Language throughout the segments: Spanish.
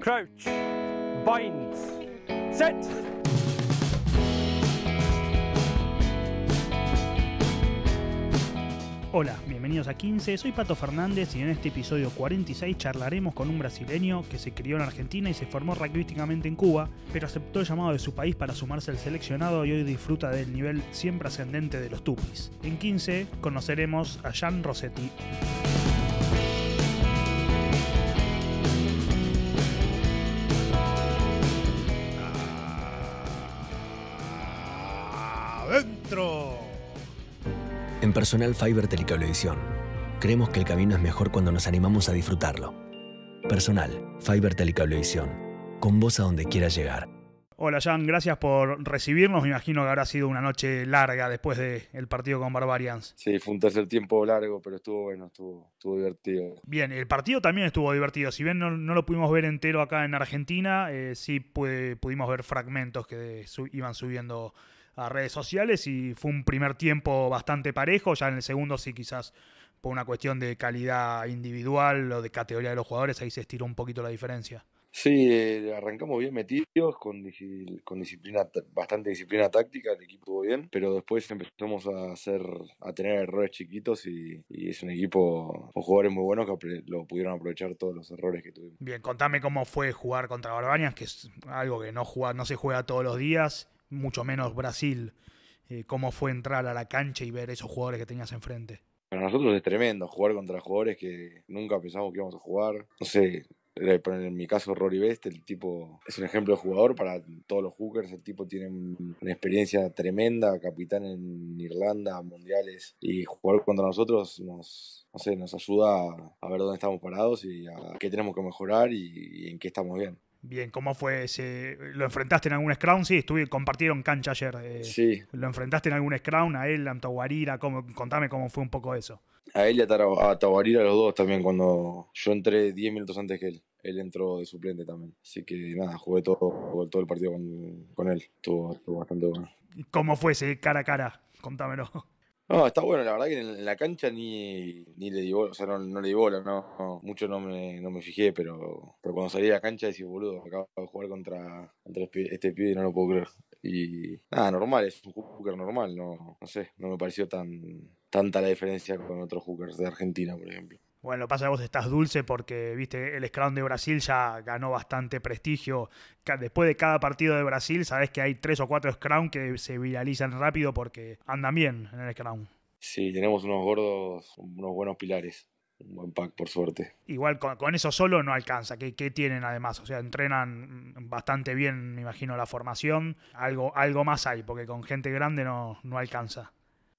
crouch, bind, set. Hola, bienvenidos a 15, soy Pato Fernández y en este episodio 46 charlaremos con un brasileño que se crió en Argentina y se formó rugbyísticamente en Cuba, pero aceptó el llamado de su país para sumarse al seleccionado y hoy disfruta del nivel siempre ascendente de los Tupis. En 15 conoceremos a Jean Rossetti. Personal Fiber Edición, creemos que el camino es mejor cuando nos animamos a disfrutarlo. Personal Fiber Edición, con vos a donde quieras llegar. Hola Jan, gracias por recibirnos. Me imagino que habrá sido una noche larga después del partido con Barbarians. Sí, fue un tiempo largo, pero estuvo bueno, estuvo, divertido. Bien, el partido también estuvo divertido. Si bien no, lo pudimos ver entero acá en Argentina, eh, sí pudimos ver fragmentos que iban subiendo a redes sociales y fue un primer tiempo bastante parejo, ya en el segundo sí quizás por una cuestión de calidad individual o de categoría de los jugadores, ahí se estiró un poquito la diferencia. Sí, eh, arrancamos bien metidos, con, disciplina, bastante disciplina táctica, el equipo estuvo bien, pero después empezamos a hacer, a tener errores chiquitos y, es un equipo con jugadores muy buenos que lo pudieron aprovechar todos los errores que tuvimos. Bien, contame cómo fue jugar contra Barbañas, que es algo que no, no se juega todos los días mucho menos Brasil, eh, cómo fue entrar a la cancha y ver esos jugadores que tenías enfrente. Para nosotros es tremendo jugar contra jugadores que nunca pensamos que íbamos a jugar. No sé, en mi caso Rory Best, el tipo es un ejemplo de jugador para todos los hookers, el tipo tiene una experiencia tremenda, capitán en Irlanda, mundiales, y jugar contra nosotros nos, no sé, nos ayuda a ver dónde estamos parados y a qué tenemos que mejorar y en qué estamos bien. Bien, ¿cómo fue ¿Lo enfrentaste en algún scrum? Sí, estuve, compartieron cancha ayer. Eh, sí. ¿Lo enfrentaste en algún scrum? A él, a Tawarira? contame cómo fue un poco eso. A él y a, Tawarira los dos también, cuando yo entré 10 minutos antes que él. Él entró de suplente también. Así que nada, jugué todo, todo el partido con, él. Estuvo, bastante bueno. ¿Cómo fue ese cara a cara? Contámelo. No, está bueno, la verdad que en la cancha ni, ni le di bola, o sea, no, le di bola, no, mucho no me, fijé, pero, pero cuando salí a la cancha decís, boludo, acabo de jugar contra, este pibe y este no lo puedo creer. Y nada, normal, es un hooker normal, no, no sé, no me pareció tan tanta la diferencia con otros hookers de Argentina, por ejemplo. Bueno, lo pasa que vos estás dulce porque, viste, el Scrum de Brasil ya ganó bastante prestigio. Después de cada partido de Brasil, sabés que hay tres o cuatro Scrum que se viralizan rápido porque andan bien en el Scrum. Sí, tenemos unos gordos, unos buenos pilares. Un buen pack, por suerte. Igual con, eso solo no alcanza. ¿Qué, ¿Qué, tienen además? O sea, entrenan bastante bien, me imagino, la formación. Algo, algo más hay, porque con gente grande no, no alcanza.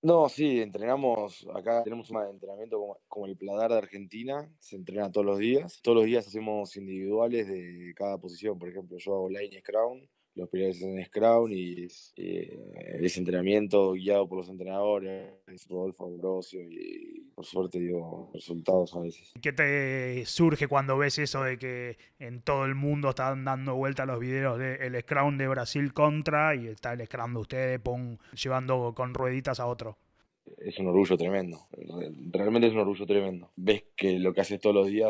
No, sí, entrenamos, acá tenemos un entrenamiento como, el Pladar de Argentina, se entrena todos los días, todos los días hacemos individuales de cada posición, por ejemplo, yo hago line y crown, los pilares en Scrum y, eh, ese entrenamiento guiado por los entrenadores, Rodolfo Ambrosio y por suerte dio resultados a veces. ¿Qué te surge cuando ves eso de que en todo el mundo están dando vuelta los videos del de Scrum de Brasil contra y está el Scrum de ustedes llevando con rueditas a otro? es un orgullo tremendo. Realmente es un orgullo tremendo. Ves que lo que haces todos los días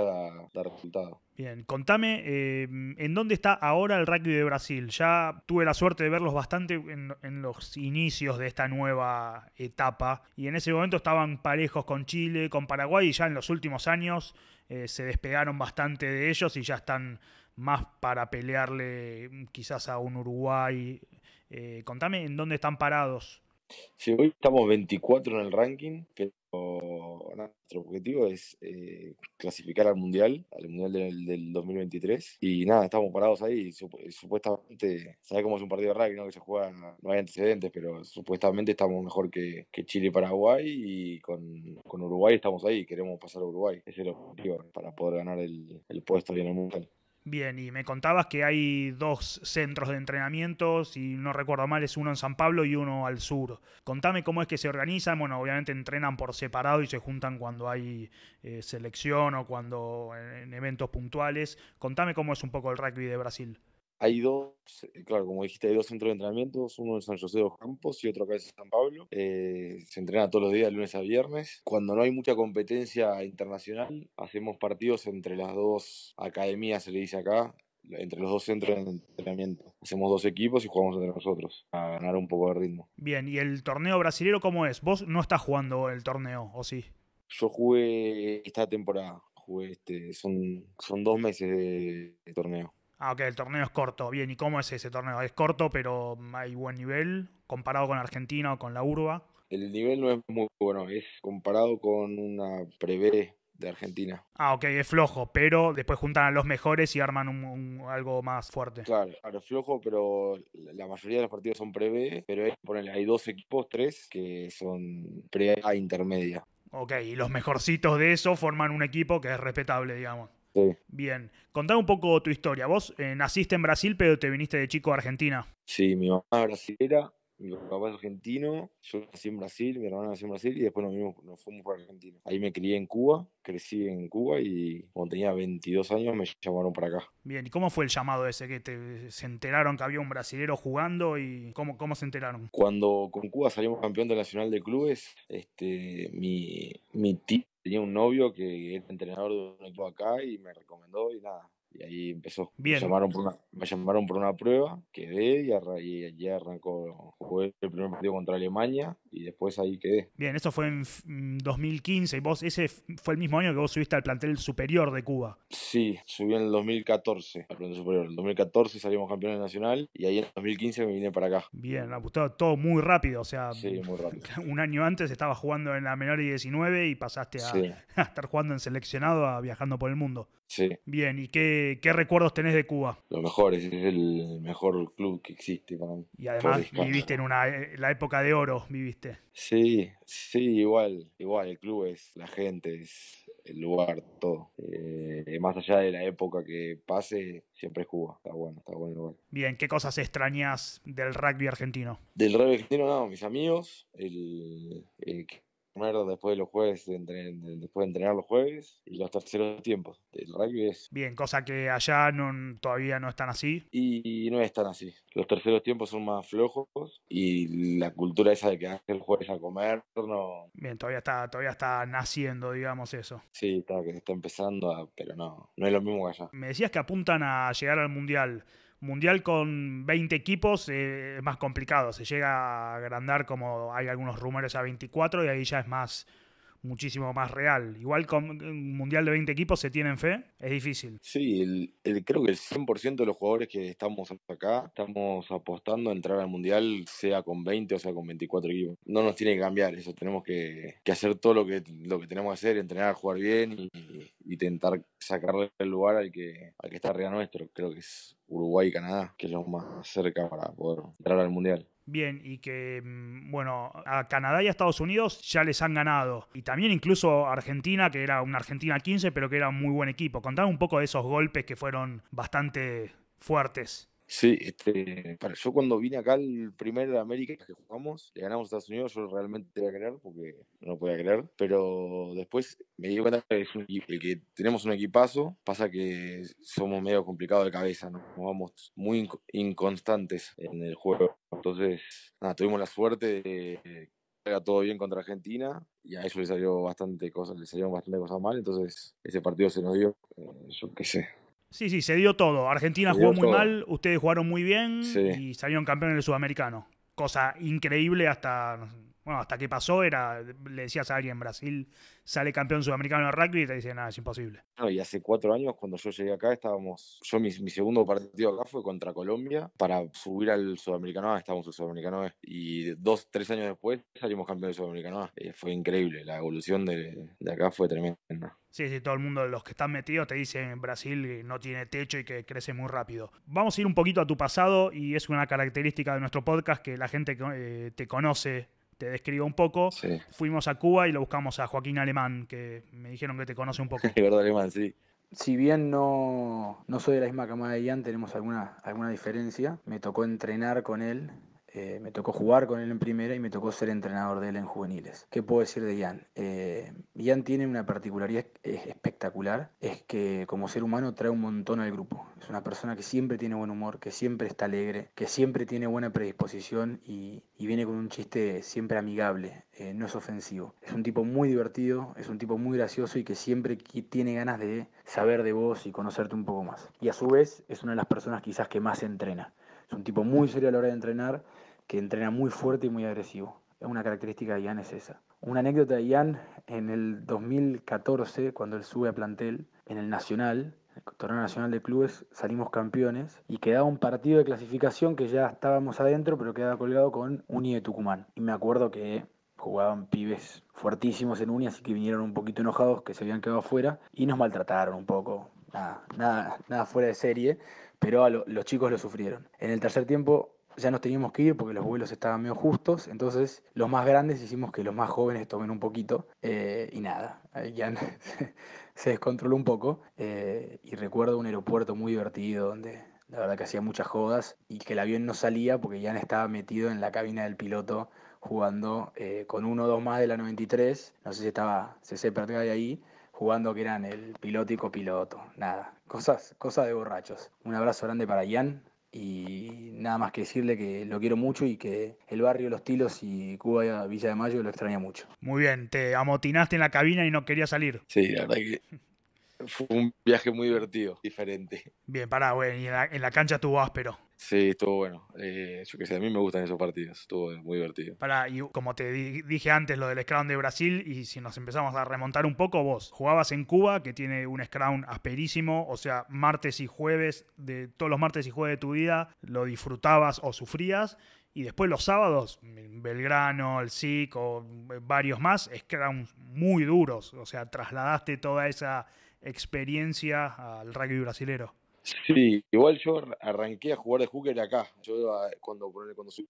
da, resultado. Bien, contame em, en dónde está ahora el rugby de Brasil. Ya tuve la suerte de verlos bastante en, los inicios de esta nueva etapa y en ese momento estaban parejos con Chile, con Paraguay y ya en los últimos años eh, se despegaron bastante de ellos y ya están más para pelearle quizás a un Uruguay. Eh, contame en dónde están parados Sí, hoy estamos 24 en el ranking, pero nuestro objetivo es eh, clasificar al Mundial, al Mundial del, 2023. Y nada, estamos parados ahí. supuestamente, ¿sabes cómo es un partido de rugby? ¿no? Que se juega, no hay antecedentes, pero supuestamente estamos mejor que, Chile y Paraguay. Y con, Uruguay estamos ahí, queremos pasar a Uruguay. Ese es el objetivo para poder ganar el, el puesto ahí en el Mundial. Bien, y me contabas que hay dos centros de entrenamiento, si no recuerdo mal es uno en San Pablo y uno al sur. Contame cómo es que se organizan, bueno, obviamente entrenan por separado y se juntan cuando hay eh, selección o cuando en, en eventos puntuales. Contame cómo es un poco el rugby de Brasil. Hay dos, eh, claro, como dijiste, hay dos centros de entrenamiento. uno en San José de los Campos y otro acá en San Pablo. Eh, se entrena todos los días, lunes a viernes. Cuando no hay mucha competencia internacional, hacemos partidos entre las dos academias, se le dice acá, entre los dos centros de entrenamiento. Hacemos dos equipos y jugamos entre nosotros a ganar un poco de ritmo. Bien, ¿y el torneo brasileño cómo es? ¿Vos no estás jugando el torneo, o sí? Yo jugué esta temporada, jugué este, son, son dos meses de torneo. Ah, ok, el torneo es corto. Bien, ¿y cómo es ese torneo? Es corto, pero hay buen nivel comparado con Argentina o con la Urba. El nivel no es muy bueno, es comparado con una Prevé de Argentina. Ah, ok, es flojo, pero después juntan a los mejores y arman un, algo más fuerte. Claro, es flojo, pero la mayoría de los partidos son pre pero hay dos equipos, tres, que son pre-A intermedia. Ok, y los mejorcitos de eso forman un equipo que es respetable, digamos. Bien, contame un poco tu historia. Vos eh, naciste en Brasil, pero te viniste de chico a Argentina. Sí, mi mamá es brasilera, mi papá es argentino, yo nací en Brasil, mi hermana nació en Brasil y después nos, fuimos para Argentina. Ahí me crié en Cuba, crecí en Cuba y cuando tenía 22 años me llamaron para acá. Bien, ¿y cómo fue el llamado ese que te, se enteraron que había un brasilero jugando y cómo, cómo se enteraron? Cuando con Cuba salimos campeón de Nacional de Clubes, este, mi, mi tío tenía un novio que es entrenador de un equipo acá y me recomendó y nada, y ahí empezó. Me llamaron por una, llamaron por una prueba, quedé y, arrancó. Jugué el primer partido contra Alemania y después ahí quedé. Bien, eso fue en 2015. Mm, ¿Vos, ese fue el mismo año que vos subiste al plantel superior de Cuba? Sí, subí en el 2014 al plantel superior. En el 2014 salimos campeones nacional y ahí en el 2015 me vine para acá. Bien, ha gustado pues todo muy rápido. O sea, sí, muy rápido. un año antes estaba jugando en la menor y 19 y pasaste a, a estar jugando en seleccionado, a viajando por el mundo. Sí. Bien, ¿y qué, qué, recuerdos tenés de Cuba? Lo mejor, es el mejor club que existe para mí. Y además viviste en una, eh, la época de oro, viviste. Sí, sí, igual, igual, el club es la gente, es el lugar, todo. Eh, más allá de la época que pase, siempre es Cuba, está bueno, está bueno igual. Bien, ¿qué cosas extrañas del rugby argentino? Del rugby argentino, no, mis amigos, el, el después de los jueves, después entrenar los jueves y los terceros tiempos. del rugby es. Bien, cosa que allá todavía no están así. Y, no están así. Los terceros tiempos son más flojos y la cultura esa de que el jueves a comer no. Bien, todavía está, todavía está naciendo, digamos, eso. Sí, está, que está empezando, pero no, no es lo mismo que allá. Me decías que apuntan a llegar al mundial. Mundial con 20 equipos eh, es más complicado, se llega a agrandar como hay algunos rumores a 24 y ahí ya es más, muchísimo más real. Igual con un mundial de 20 equipos se tienen fe, es difícil. Sí, el, creo que el 100% de los jugadores que estamos acá estamos apostando a entrar al mundial, sea con 20 o sea con 24 equipos. No nos tiene que cambiar eso, tenemos que, que hacer todo lo que, lo que tenemos que hacer, entrenar, jugar bien y, intentar sacarle el lugar al que, al que está arriba nuestro. Creo que es Uruguay y Canadá, que es más cerca para poder entrar al mundial bien y que, mm, bueno, a Canadá y a Estados Unidos ya les han ganado. Y también incluso Argentina, que era una Argentina 15, pero que era un muy buen equipo. Contame un poco de esos golpes que fueron bastante fuertes. Sí, este, para, yo cuando vine acá el primer de América que jugamos, le ganamos a Estados Unidos, yo realmente te voy a creer porque no lo podía creer, pero después me di cuenta que, tenemos un equipazo, pasa que somos medio complicados de cabeza, nos vamos muy inconstantes en el juego, entonces tuvimos la suerte de que salga todo bien contra Argentina y a eso le salió bastante cosas, le salieron bastante cosas mal, entonces ese partido se nos dio, eh, yo qué sé, Sí, sí, se dio todo. Argentina jugó muy mal, ustedes jugaron muy bien y salieron campeones del Sudamericano. Cosa increíble hasta hasta que pasó, era, le decías a alguien, Brasil sale campeón sudamericano de rugby y te dicen, nada, ah, es imposible. y hace cuatro años, cuando yo llegué acá, estábamos, yo mi, segundo partido acá fue contra Colombia, para subir al sudamericano, estábamos en sudamericano, y dos, tres años después salimos campeón de sudamericano. Eh, fue increíble, la evolución de, acá fue tremenda. Sí, sí, todo el mundo, los que están metidos, te dicen Brasil no tiene techo y que crece muy rápido. Vamos a ir un poquito a tu pasado y es una característica de nuestro podcast que la gente eh, te conoce te describo un poco. Fuimos a Cuba y lo buscamos a Joaquín Alemán, que me dijeron que te conoce un poco. verdad, Alemán, sí. Si bien no, no soy de la misma camada de Ian, tenemos alguna, alguna diferencia. Me tocó entrenar con él eh, me tocó jugar con él en primera y me tocó ser entrenador de él en juveniles. ¿Qué puedo decir de Ian? Eh, Ian tiene una particularidad espectacular, es que como ser humano trae un montón al grupo. Es una persona que siempre tiene buen humor, que siempre está alegre, que siempre tiene buena predisposición y, viene con un chiste siempre amigable, eh, no es ofensivo. Es un tipo muy divertido, es un tipo muy gracioso y que siempre tiene ganas de saber de vos y conocerte un poco más. Y a su vez es una de las personas quizás que más entrena. Es un tipo muy serio a la hora de entrenar, que entrena muy fuerte y muy agresivo. Es una característica de Ian es esa. Una anécdota de Ian en el 2014, cuando él sube a plantel en el Nacional, el torneo nacional de clubes salimos campeones y quedaba un partido de clasificación que ya estábamos adentro, pero quedaba colgado con Uni de Tucumán. Y me acuerdo que jugaban pibes fuertísimos en Uni, así que vinieron un poquito enojados que se habían quedado afuera y nos maltrataron un poco. Nada, nada, nada fuera de serie, pero los chicos lo sufrieron. En el tercer tiempo ya nos teníamos que ir porque los vuelos estaban medio justos, entonces los más grandes hicimos que los más jóvenes tomen un poquito eh, y nada, ya se descontroló un poco eh, y recuerdo un aeropuerto muy divertido donde la verdad que hacía muchas jodas y que el avión no salía porque Jan estaba metido en la cabina del piloto jugando eh, con uno o dos más de la 93, no sé si estaba se separó de ahí, jugando que eran el y copiloto, Nada, cosas, cosas de borrachos. Un abrazo grande para Ian y nada más que decirle que lo quiero mucho y que el barrio Los Tilos y Cuba Villa de Mayo lo extraña mucho. Muy bien, te amotinaste en la cabina y no querías salir. Sí, la verdad que fue un viaje muy divertido, diferente. Bien, pará, güey, en la, en la cancha estuvo áspero. Sí, estuvo bueno. Eh, yo qué sé, a mí me gustan esos partidos. Estuvo muy divertido. Para, y como te dije antes, lo del Scrum de Brasil, y si nos empezamos a remontar un poco, vos jugabas en Cuba, que tiene un Scrum asperísimo, o sea, martes y jueves, de todos los martes y jueves de tu vida, lo disfrutabas o sufrías. Y después los sábados, Belgrano, el SIC o eh, varios más, scrums muy duros. O sea, trasladaste toda esa experiencia al rugby brasilero. Sí, igual yo arranqué a jugar de hooker acá. Yo cuando, cuando subí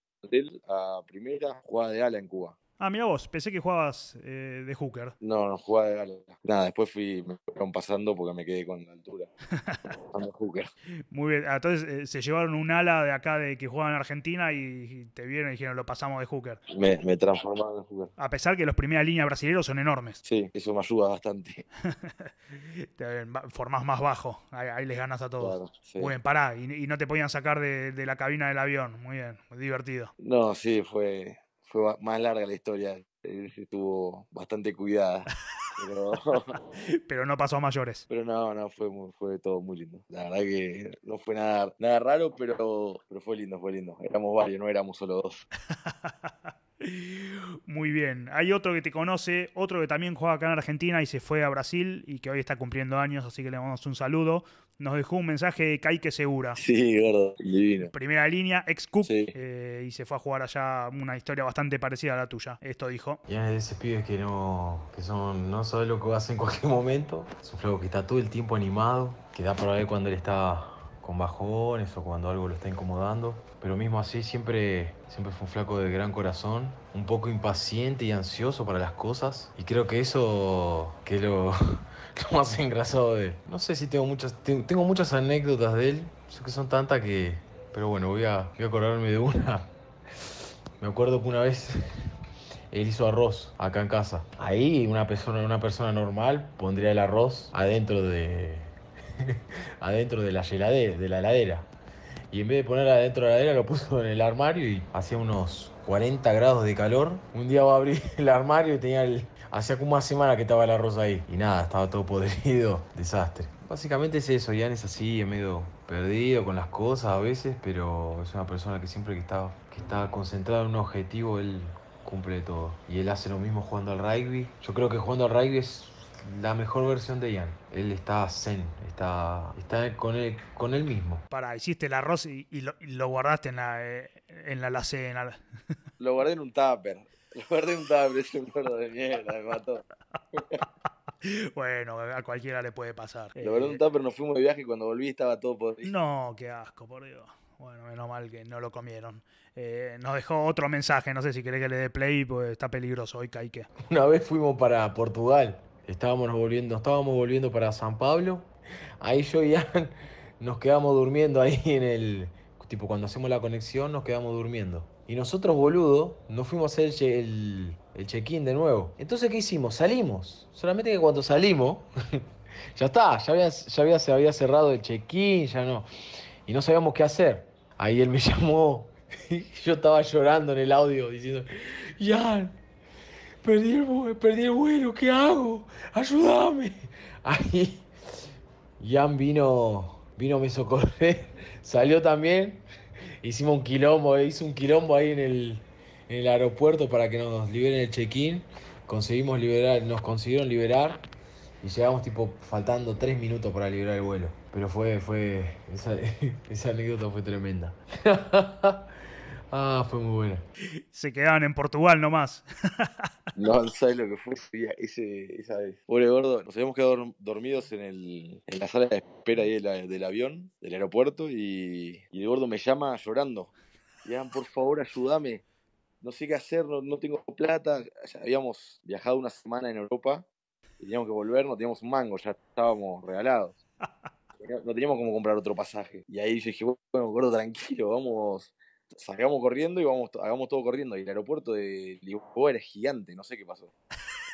a primera, jugaba de ala en Cuba. Ah, mira vos, pensé que jugabas eh, de hooker. No, no jugaba de gala. Nada, después fui, me fueron pasando porque me quedé con la altura. hooker. Muy bien, ah, entonces eh, se llevaron un ala de acá de que jugaba en Argentina y, te vieron y dijeron, lo pasamos de hooker. Me, me transformaron en hooker. A pesar que los primeras líneas brasileños son enormes. Sí, eso me ayuda bastante. Formás más bajo, ahí, les ganas a todos. Muy bien, pará, y, no te podían sacar de, de la cabina del avión. Muy bien, muy divertido. No, sí, fue fue más larga la historia, eh, estuvo bastante cuidada. Pero... no pasó a mayores. Pero no, no, fue, fue todo muy lindo. La verdad que no fue nada, nada raro, pero, pero fue lindo, fue lindo. Éramos varios, no éramos solo dos. Muy bien. Hay otro que te conoce, otro que también juega acá en Argentina y se fue a Brasil y que hoy está cumpliendo años, así que le mandamos un saludo. Nos dejó un mensaje de Caique Segura. Sí, gordo, divino. Primera línea, ex Cup, eh, y se fue a jugar allá una historia bastante parecida a la tuya. Esto dijo. Y es de esos que no, que son, no sabe lo que hacen en cualquier momento. Es un flaco que está todo el tiempo animado, que da para ver cuando él está con bajones o cuando algo lo está incomodando. Pero mismo así siempre, siempre fue un flaco de gran corazón, un poco impaciente y ansioso para las cosas. Y creo que eso que lo, lo más engrasado de él. No sé si tengo muchas, tengo muchas anécdotas de él, sé que son tantas que... Pero bueno, voy a, voy a acordarme de una. Me acuerdo que una vez él hizo arroz acá en casa. Ahí una persona, una persona normal pondría el arroz adentro de adentro de la, heladera, de la heladera. Y en vez de ponerla adentro de la heladera, lo puso en el armario y hacía unos 40 grados de calor. Un día va a abrir el armario y tenía el. Hacía como una semana que estaba el arroz ahí. Y nada, estaba todo podrido. Desastre. Básicamente es eso, Ian es así, medio perdido con las cosas a veces, pero es una persona que siempre que está, que está concentrada en un objetivo, él cumple todo. Y él hace lo mismo jugando al rugby. Yo creo que jugando al rugby es la mejor versión de Ian. Él está zen, está, está con, él, con él mismo. Para, hiciste el arroz y, lo, guardaste en la, eh, en la alacena. Lo guardé en un tupper. Lo guardé en un tupper, es un de mierda, me mató. bueno, a cualquiera le puede pasar. Lo guardé en un tupper, nos fuimos de viaje y cuando volví estaba todo podrido. No, qué asco, por Dios. Bueno, menos mal que no lo comieron. Eh, nos dejó otro mensaje, no sé si querés que le dé play, pues está peligroso hoy, Kaique. Una vez fuimos para Portugal Estábamos volviendo, estábamos volviendo para San Pablo. Ahí yo y Ian nos quedamos durmiendo ahí en el. Tipo, cuando hacemos la conexión, nos quedamos durmiendo. Y nosotros, boludo, nos fuimos a hacer el, check-in de nuevo. Entonces, ¿qué hicimos? Salimos. Solamente que cuando salimos, ya está, ya, ya se había cerrado el check-in, ya no. Y no sabíamos qué hacer. Ahí él me llamó. yo estaba llorando en el audio diciendo, Ian, perdí el, vuelo, ¿qué hago? Ayúdame. Ahí Jan vino, vino me socorrer, salió también, hicimos un quilombo, eh, hizo un quilombo ahí en el, en el aeropuerto para que nos liberen el check-in. Conseguimos liberar, nos consiguieron liberar y llegamos tipo faltando tres minutos para liberar el vuelo. Pero fue, fue, esa anécdota fue tremenda. Ah, fue muy buena. Se quedaban en Portugal nomás. no sabes lo que fue esa vez. Pobre gordo, nos habíamos quedado dormidos en, el, la sala de espera ahí del avión, del aeropuerto, y, y el gordo me llama llorando. Ian, por favor, ayúdame. No sé qué hacer, no, tengo plata. habíamos viajado una semana en Europa y teníamos que volver, no teníamos un mango, ya estábamos regalados. No teníamos cómo comprar otro pasaje. Y ahí yo dije, bueno, gordo, tranquilo, vamos salgamos corriendo y vamos, hagamos todo corriendo. Y el aeropuerto de Lisboa era gigante, no sé qué pasó.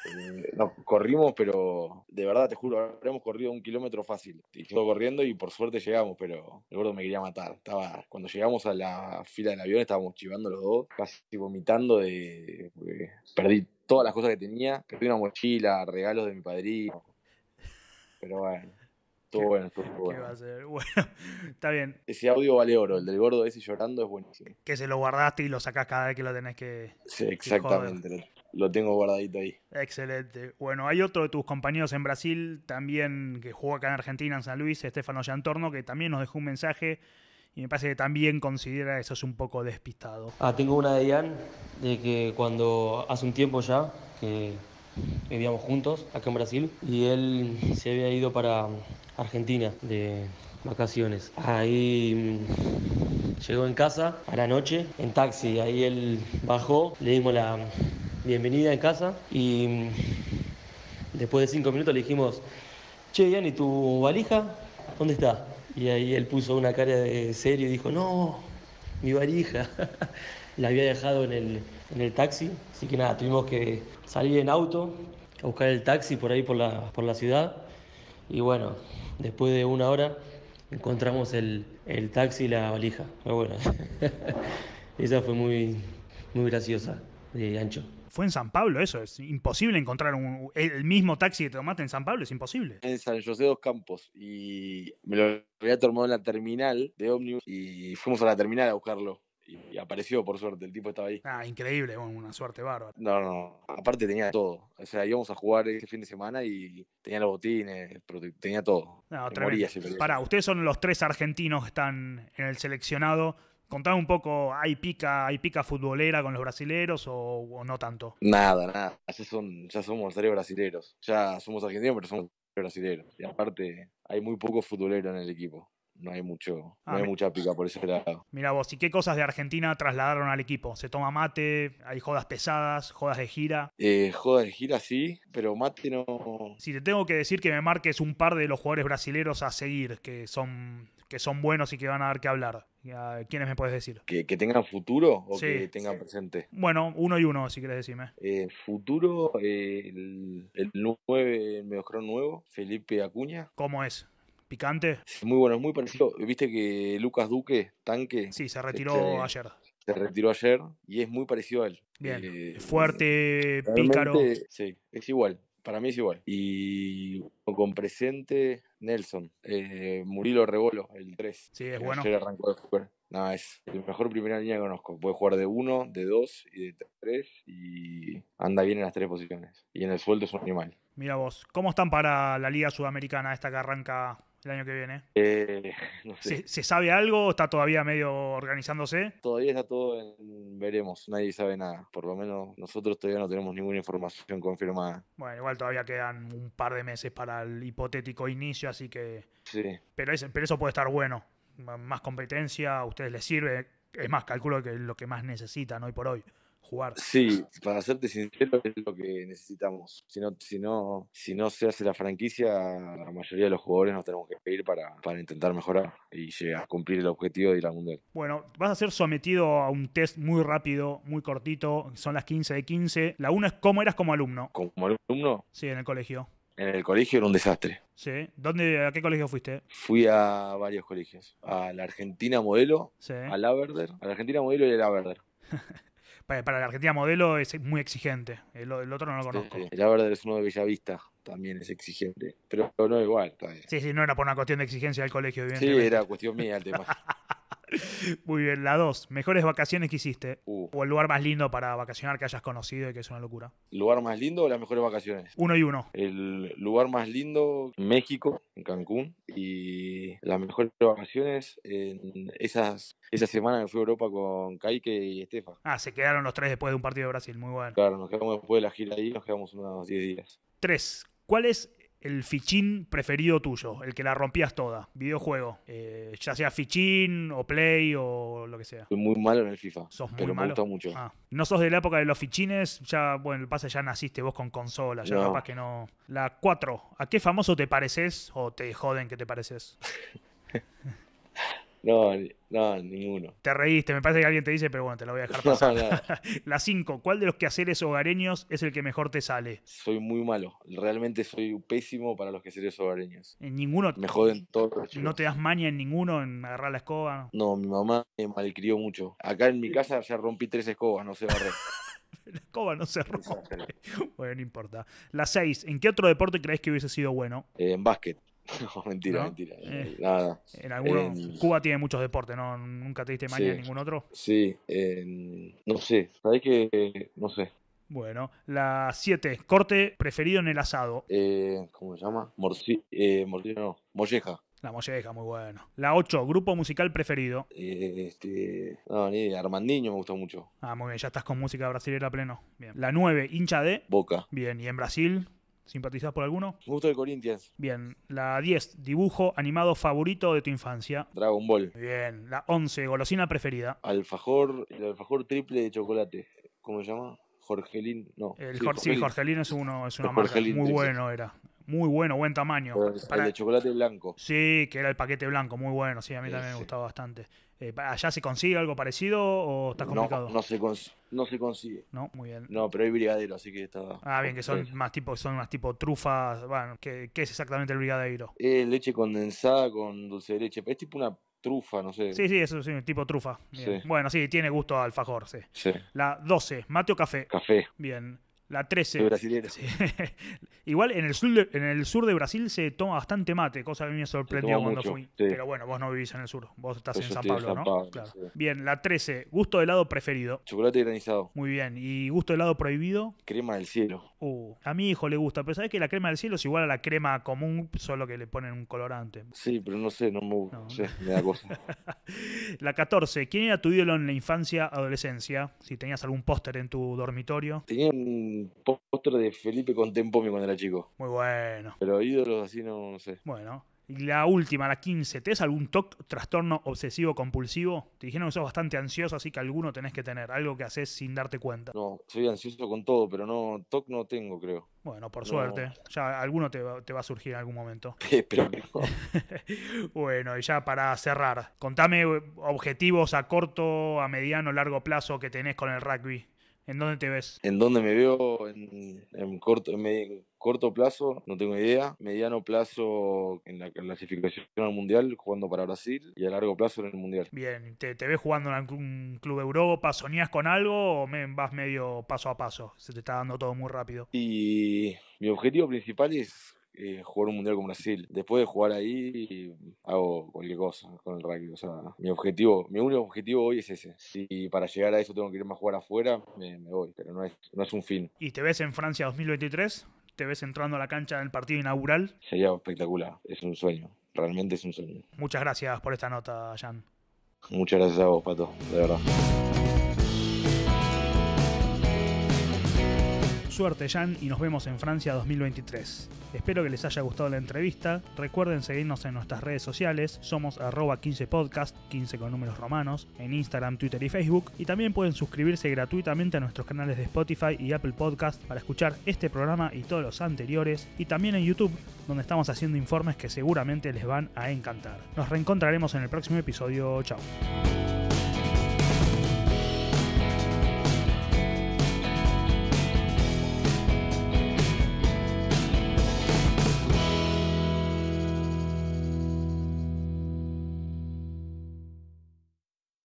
Eh, no, corrimos, pero de verdad, te juro, habremos corrido un kilómetro fácil. Y todo corriendo y por suerte llegamos, pero el gordo me quería matar. Estaba, cuando llegamos a la fila del avión estábamos chivando los dos, casi vomitando de... perdí todas las cosas que tenía. Perdí una mochila, regalos de mi padrino. Pero bueno, Estuvo bueno, estuvo ¿Qué a ser? Bueno, está bien. Ese audio vale oro, el del gordo ese llorando es buenísimo. Que se lo guardaste y lo sacas cada vez que lo tenés que. Sí, exactamente. lo tengo guardadito ahí. Excelente. Bueno, hay otro de tus compañeros en Brasil también que juega acá en Argentina, en San Luis, Estefano Yantorno, que también nos dejó un mensaje y me parece que también considera eso es un poco despistado. Ah, tengo una de Ian, de que cuando hace un tiempo ya, que vivíamos juntos acá en Brasil y él se había ido para Argentina de vacaciones. Ahí mm, llegó en casa a la noche en taxi, ahí él bajó, le dimos la bienvenida en casa y mm, después de cinco minutos le dijimos, che, Ian, ¿y tu valija? ¿Dónde está? Y ahí él puso una cara de serio y dijo, no, mi valija, La había dejado en el, taxi, así que nada, tuvimos que salir en auto a buscar el taxi por ahí por la, por la ciudad. Y bueno, después de una hora encontramos el, taxi y la valija. Pero bueno, esa fue muy, muy graciosa de ancho fue en San Pablo eso, es imposible encontrar el mismo taxi que te tomaste en San Pablo, es imposible. En San José dos Campos y me lo había tomado en la terminal de ómnibus y fuimos a la terminal a buscarlo y apareció por suerte, el tipo estaba ahí. Ah, increíble, una suerte bárbara. No, no, aparte tenía todo. O sea, íbamos a jugar ese fin de semana y tenía los botines, tenía todo. No, Para, ustedes son los tres argentinos que están en el seleccionado Contame un poco, ¿hay pica, hay pica futbolera con los brasileros o, no tanto? Nada, nada. Ya, son, ya somos serios brasileros. Ya somos argentinos, pero somos brasileros. Y aparte, hay muy poco futbolero en el equipo. No hay mucho, no ah, hay mucha pica por ese lado. Mira vos, ¿y qué cosas de Argentina trasladaron al equipo? ¿Se toma mate? ¿Hay jodas pesadas? ¿Jodas de gira? Eh, jodas de gira sí, pero mate no. Si te tengo que decir que me marques un par de los jugadores brasileros a seguir, que son, que son buenos y que van a dar que hablar. ¿Quiénes me puedes decir? ¿Que, tengan futuro o que tengan presente? Bueno, uno y uno, si quieres decirme. Eh, futuro, eh, el, el mejor el nuevo, Felipe Acuña. ¿Cómo es? ¿Picante? Muy bueno, es muy parecido. Viste que Lucas Duque, tanque. Sí, se este, retiró ayer. Se retiró ayer y es muy parecido a él. Bien. Eh, Fuerte, pícaro. Sí, es igual. Para mí es igual. Y con presente, Nelson, eh, Murilo Rebolo, el 3. Sí, es bueno. es el mejor primera línea que conozco. Puede jugar de 1, de 2 y de 3 y anda bien en las tres posiciones. Y en el sueldo es un animal. Mira vos, ¿cómo están para la Liga Sudamericana esta que arranca el año que viene? Eh, ¿Se, sabe algo? ¿Está todavía medio organizándose? Todavía está todo en veremos, nadie sabe nada. Por lo menos nosotros todavía no tenemos ninguna información confirmada. Bueno, igual todavía quedan un par de meses para el hipotético inicio, así que... Sí. Pero, pero eso puede estar bueno. Más competencia, a ustedes les sirve. Es más, calculo que lo que más necesitan hoy por hoy jugar. Sí, para serte sincero, es lo que necesitamos. Si no, si si no se hace la franquicia, la mayoría de los jugadores nos tenemos que pedir para, intentar mejorar y llegar a cumplir el objetivo de ir al Mundial. Bueno, vas a ser sometido a un test muy rápido, muy cortito, son las 15 de 15. La una es cómo eras como alumno. ¿Como alumno? Sí, en el colegio. En el colegio era un desastre. Sí. ¿Dónde, ¿A qué colegio fuiste? Fui a varios colegios. A la Argentina Modelo, sí. la Verder A la Argentina Modelo y a la Verder para, la Argentina modelo es muy exigente. El, otro no lo conozco. la verdad es uno de Bellavista también es exigente. Pero no igual. Todavía. Sí, sí, no era por una cuestión de exigencia del colegio, Sí, era cuestión mía el tema. Muy bien, la dos. ¿Mejores vacaciones que hiciste? ¿O el lugar más lindo para vacacionar que hayas conocido y que es una locura? ¿Lugar más lindo o las mejores vacaciones? Uno y uno. El lugar más lindo, México, en Cancún. Y las mejores vacaciones, en esas, esa semana que fui a Europa con Kaique y Estefa. Ah, se quedaron los tres después de un partido de Brasil. Muy bueno. Claro, nos quedamos después de la gira ahí, nos quedamos unos 10 días. Tres. ¿Cuál es el fichín preferido tuyo, el que la rompías toda, videojuego, eh, ya sea fichín o play o lo que sea. Soy muy malo en el FIFA, ¿Sos muy malo? me gusta mucho. Ah, no sos de la época de los fichines, ya, bueno, el pasa ya naciste vos con consola, ya capaz que no. La 4, ¿a qué famoso te pareces o te joden que te pareces? no, no, ninguno. Te reíste, me parece que alguien te dice, pero bueno, te la voy a dejar pasar. la 5, ¿cuál de los quehaceres hogareños es el que mejor te sale? Soy muy malo, realmente soy pésimo para los quehaceres hogareños. ¿En ninguno? Me joden todos los ¿No te das maña en ninguno, en agarrar la escoba? No, mi mamá me malcrió mucho. Acá en mi casa ya rompí tres escobas, no sé barrer. La escoba no se rompe. Bueno, no importa. La 6. ¿En qué otro deporte crees que hubiese sido bueno? Eh, en básquet. No, mentira, mentira. Eh, nada. En alguno, Cuba tiene muchos deportes, ¿no? ¿Nunca te diste maña en ningún otro? Sí, no sé. Sabes que no sé. Bueno, la 7, corte preferido en el asado. Eh, ¿Cómo se llama? Morci eh, molleja. La molleja, muy bueno. La 8, grupo musical preferido. este, no, me gustó mucho. Ah, muy bien, ya estás con música brasileira pleno. Bien. La 9, hincha de. Boca. Bien, y en Brasil, ¿Simpatizás por alguno? Gusto de Corintias. Bien. La 10, dibujo animado favorito de tu infancia. Dragon Ball. Bien. La 11, golosina preferida. Alfajor, el alfajor triple de chocolate. ¿Cómo se llama? Jorgelín, no. sí, Jorgelín. es, uno, es una marca muy bueno, era. Muy bueno, buen tamaño. el, Para... de chocolate blanco. Sí, que era el paquete blanco, muy bueno, sí, a mí también me gustaba bastante. Eh, ¿Allá se consigue algo parecido o está complicado? No, no se, consigue. No, muy bien. No, pero hay brigadeiro, así que está. Ah, bien, que son más tipo, son más tipo trufas. Bueno, ¿qué, es exactamente el brigadeiro? Eh, leche condensada con dulce de leche. Es tipo una trufa, no sé. Sí, sí, eso es tipo trufa. Bueno, sí, tiene gusto a alfajor, sí. La 12, Mateo café. Café. Bien. La 13. Igual en el, sur de, en el sur de Brasil se toma bastante mate, cosa que a mí me sorprendió cuando fui. Pero bueno, vos no vivís en el sur, vos estás en San Pablo, ¿no? Claro. Bien, la 13. Gusto de helado preferido. Chocolate granizado. Muy bien. ¿Y gusto de helado prohibido? Crema del cielo. Uh, a mi hijo le gusta, pero sabés que la crema del cielo es igual a la crema común, solo que le ponen un colorante. Sí, pero no sé, no me, gusta. da cosa. la 14. ¿Quién era tu ídolo en la infancia, adolescencia? Si tenías algún póster en tu dormitorio. Tenía un postre de Felipe Contempomio cuando era chico. Muy bueno. Pero ídolos así no, sé. Bueno. Y la última, la 15, ¿tenés algún TOC, trastorno obsesivo compulsivo? Te dijeron que sos bastante ansioso, así que alguno tenés que tener, algo que haces sin darte cuenta. No, soy ansioso con todo, pero no, TOC no tengo, creo. Bueno, por suerte, ya alguno te va, a surgir en algún momento. bueno, y ya para cerrar, contame objetivos a corto, a mediano, largo plazo que tenés con el rugby. ¿En dónde te ves? ¿En dónde me veo? En, corto, corto plazo, no tengo idea. Mediano plazo en la clasificación al Mundial, jugando para Brasil. Y a largo plazo en el Mundial. Bien, ¿te, ves jugando en algún club Europa? ¿Sonías con algo o vas medio paso a paso? Se te está dando todo muy rápido. Y mi objetivo principal es eh, jugar un mundial con Brasil. Después de jugar ahí, hago cualquier cosa con el rugby. O sea, mi objetivo, mi único objetivo hoy es ese. Si para llegar a eso tengo que irme más jugar afuera, me, voy, pero no es, no es un fin. ¿Y te ves en Francia 2023? ¿Te ves entrando a la cancha en el partido inaugural? Sería espectacular, es un sueño, realmente es un sueño. Muchas gracias por esta nota, Jan. Muchas gracias a vos, Pato, de verdad. Suerte, Jan, y nos vemos en Francia 2023. Espero que les haya gustado la entrevista. Recuerden seguirnos en nuestras redes sociales. Somos arroba 15podcast, 15 con números romanos, en Instagram, Twitter y Facebook. Y también pueden suscribirse gratuitamente a nuestros canales de Spotify y Apple Podcast para escuchar este programa y todos los anteriores. Y también en YouTube, donde estamos haciendo informes que seguramente les van a encantar. Nos reencontraremos en el próximo episodio. Chao.